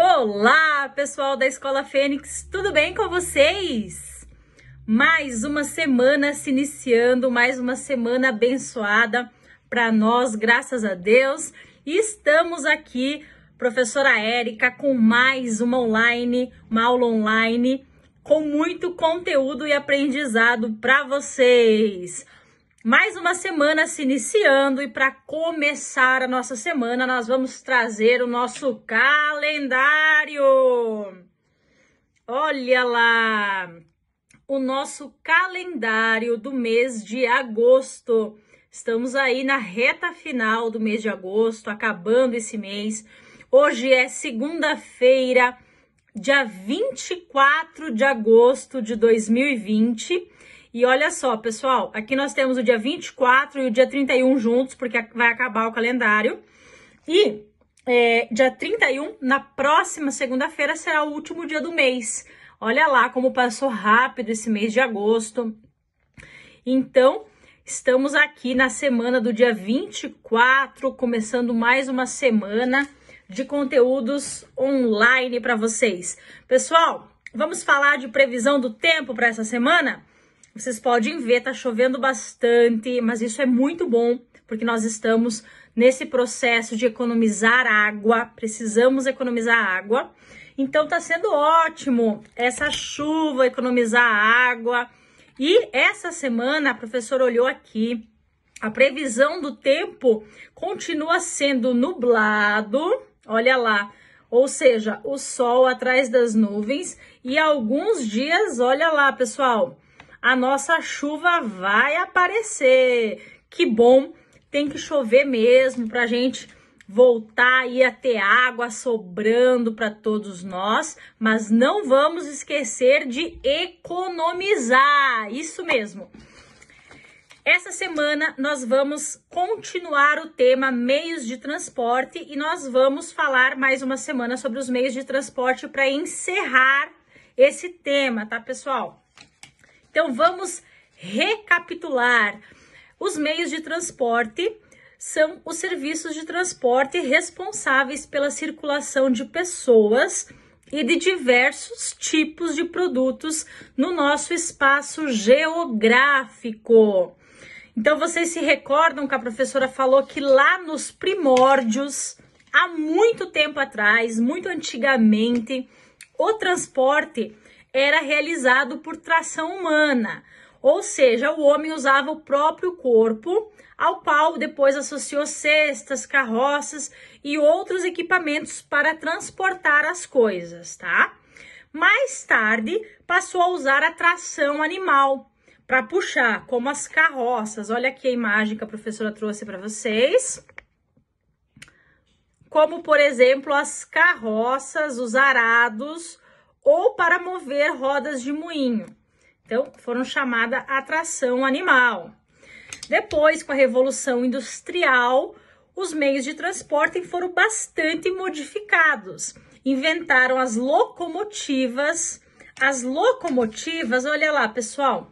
Olá, pessoal da Escola Fênix, tudo bem com vocês? Mais uma semana se iniciando, mais uma semana abençoada para nós, graças a Deus. E estamos aqui, professora Érica, com mais uma online, uma aula online com muito conteúdo e aprendizado para vocês. Mais uma semana se iniciando e para começar a nossa semana, nós vamos trazer o nosso calendário. Olha lá! O nosso calendário do mês de agosto. Estamos aí na reta final do mês de agosto, acabando esse mês. Hoje é segunda-feira, dia 24 de agosto de 2020. E olha só, pessoal, aqui nós temos o dia 24 e o dia 31 juntos, porque vai acabar o calendário. E é, dia 31, na próxima segunda-feira, será o último dia do mês. Olha lá como passou rápido esse mês de agosto. Então, estamos aqui na semana do dia 24, começando mais uma semana de conteúdos online para vocês. Pessoal, vamos falar de previsão do tempo para essa semana? Vocês podem ver, tá chovendo bastante, mas isso é muito bom, porque nós estamos nesse processo de economizar água, precisamos economizar água. Então tá sendo ótimo essa chuva, economizar água. E essa semana a professora olhou aqui, a previsão do tempo continua sendo nublado, olha lá, ou seja, o sol atrás das nuvens e alguns dias, olha lá, pessoal, a nossa chuva vai aparecer. Que bom, tem que chover mesmo para a gente voltar e a ter água sobrando para todos nós, mas não vamos esquecer de economizar. Isso mesmo. Essa semana nós vamos continuar o tema meios de transporte e nós vamos falar mais uma semana sobre os meios de transporte para encerrar esse tema, tá, pessoal? Então vamos recapitular. Os meios de transporte são os serviços de transporte responsáveis pela circulação de pessoas e de diversos tipos de produtos no nosso espaço geográfico. Então vocês se recordam que a professora falou que lá nos primórdios, há muito tempo atrás, muito antigamente, o transporte era realizado por tração humana, ou seja, o homem usava o próprio corpo, ao qual depois associou cestas, carroças e outros equipamentos para transportar as coisas, tá? Mais tarde, passou a usar a tração animal para puxar, como as carroças. Olha aqui a imagem que a professora trouxe para vocês. Como, por exemplo, as carroças, os arados, ou para mover rodas de moinho. Então, foram chamada atração animal. Depois, com a Revolução Industrial, os meios de transporte foram bastante modificados. Inventaram as locomotivas. As locomotivas, olha lá, pessoal.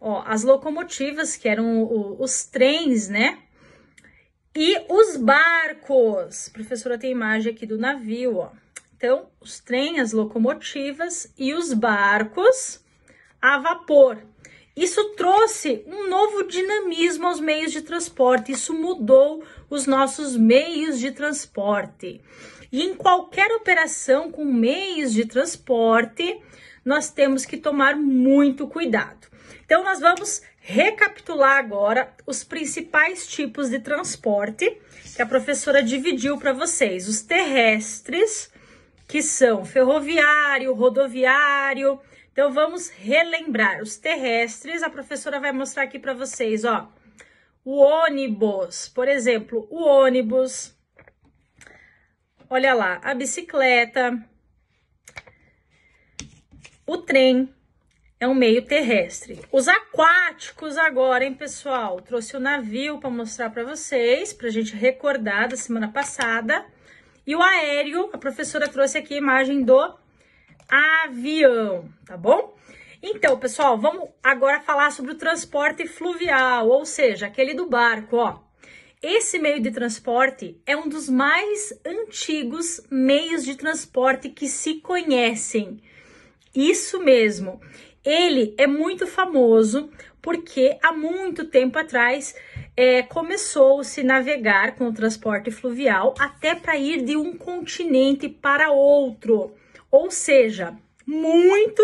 Ó, as locomotivas, que eram o, os trens, né? E os barcos. A professora tem imagem aqui do navio, ó. Então, os trens, as locomotivas e os barcos a vapor. Isso trouxe um novo dinamismo aos meios de transporte, isso mudou os nossos meios de transporte. E em qualquer operação com meios de transporte, nós temos que tomar muito cuidado. Então, nós vamos recapitular agora os principais tipos de transporte que a professora dividiu para vocês: os terrestres, que são ferroviário, rodoviário. Então vamos relembrar os terrestres. A professora vai mostrar aqui para vocês, ó. O ônibus, por exemplo, o ônibus. Olha lá, a bicicleta. O trem é um meio terrestre. Os aquáticos agora, hein, pessoal? Trouxe o navio para mostrar para vocês, para a gente recordar da semana passada. E o aéreo, a professora trouxe aqui a imagem do avião, tá bom? Então, pessoal, vamos agora falar sobre o transporte fluvial, ou seja, aquele do barco, ó. Esse meio de transporte é um dos mais antigos meios de transporte que se conhecem. Isso mesmo. Ele é muito famoso porque há muito tempo atrás é, começou-se navegar com o transporte fluvial até para ir de um continente para outro, ou seja, muito,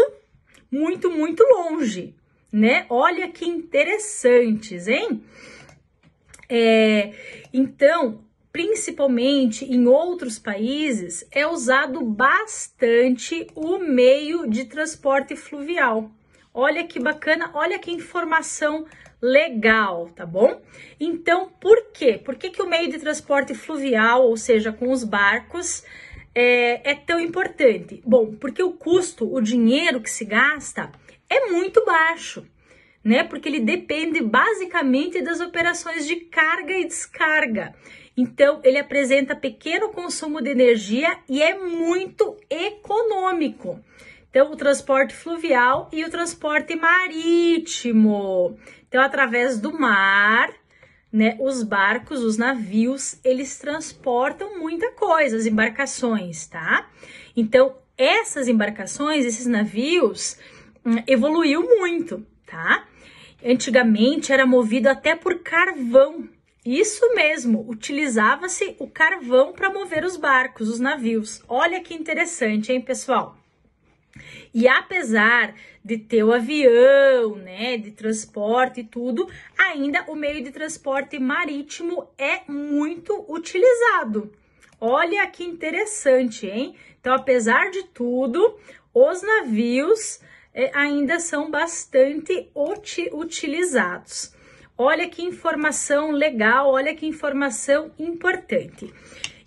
muito, muito longe, né? Olha que interessantes, hein? É, então, principalmente em outros países, é usado bastante o meio de transporte fluvial. Olha que bacana, olha que informação legal, tá bom? Então, por quê? Por que, que o meio de transporte fluvial, ou seja, com os barcos, é, é tão importante? Bom, porque o custo, o dinheiro que se gasta é muito baixo né? Porque ele depende basicamente das operações de carga e descarga. Então, ele apresenta pequeno consumo de energia e é muito econômico. Então, o transporte fluvial e o transporte marítimo. Então, através do mar, né, os barcos, os navios, eles transportam muita coisa, as embarcações, tá? Então, essas embarcações, esses navios, hum, evoluiu muito, tá? Antigamente era movido até por carvão, isso mesmo, utilizava-se o carvão para mover os barcos, os navios. Olha que interessante, hein, pessoal? E apesar de ter o avião, né, de transporte e tudo, ainda o meio de transporte marítimo é muito utilizado. Olha que interessante, hein? Então, apesar de tudo, os navios eh, ainda são bastante utilizados. Olha que informação legal, olha que informação importante.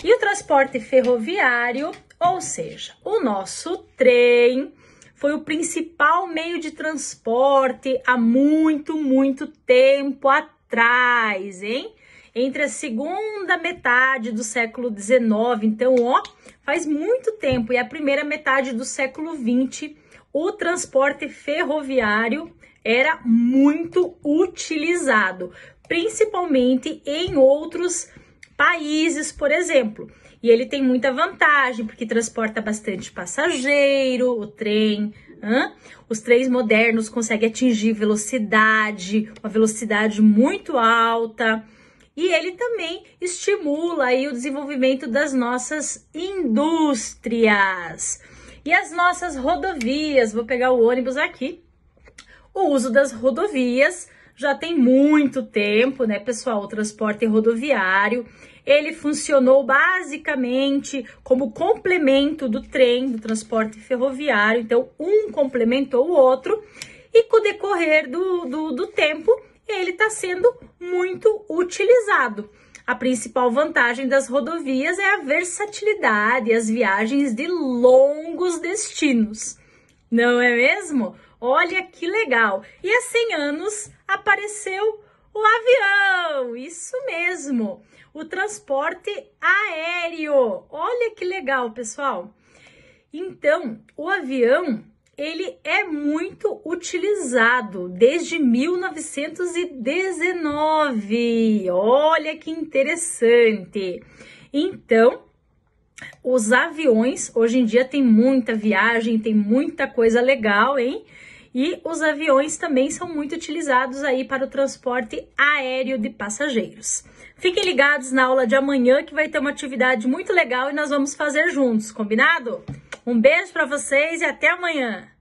E o transporte ferroviário, ou seja, o nosso trem foi o principal meio de transporte há muito, muito tempo atrás, hein? Entre a segunda metade do século XIX, então, ó, faz muito tempo, e a primeira metade do século XX, o transporte ferroviário era muito utilizado, principalmente em outros países, por exemplo. E ele tem muita vantagem, porque transporta bastante passageiro, o trem. Hein? Os trens modernos conseguem atingir velocidade, uma velocidade muito alta. E ele também estimula aí o desenvolvimento das nossas indústrias. E as nossas rodovias, vou pegar o ônibus aqui, o uso das rodovias já tem muito tempo, né, pessoal? O transporte rodoviário. Ele funcionou basicamente como complemento do trem, do transporte ferroviário. Então, um complementou o outro, e com o decorrer do, do, do tempo, ele está sendo muito utilizado. A principal vantagem das rodovias é a versatilidade as viagens de longos destinos, não é mesmo? Olha que legal! E há 100 anos apareceu o avião, isso mesmo, o transporte aéreo. Olha que legal, pessoal. Então, o avião, ele é muito utilizado desde 1919. Olha que interessante. Então, os aviões, hoje em dia tem muita viagem, tem muita coisa legal, hein? E os aviões também são muito utilizados aí para o transporte aéreo de passageiros. Fiquem ligados na aula de amanhã que vai ter uma atividade muito legal e nós vamos fazer juntos, combinado? Um beijo para vocês e até amanhã.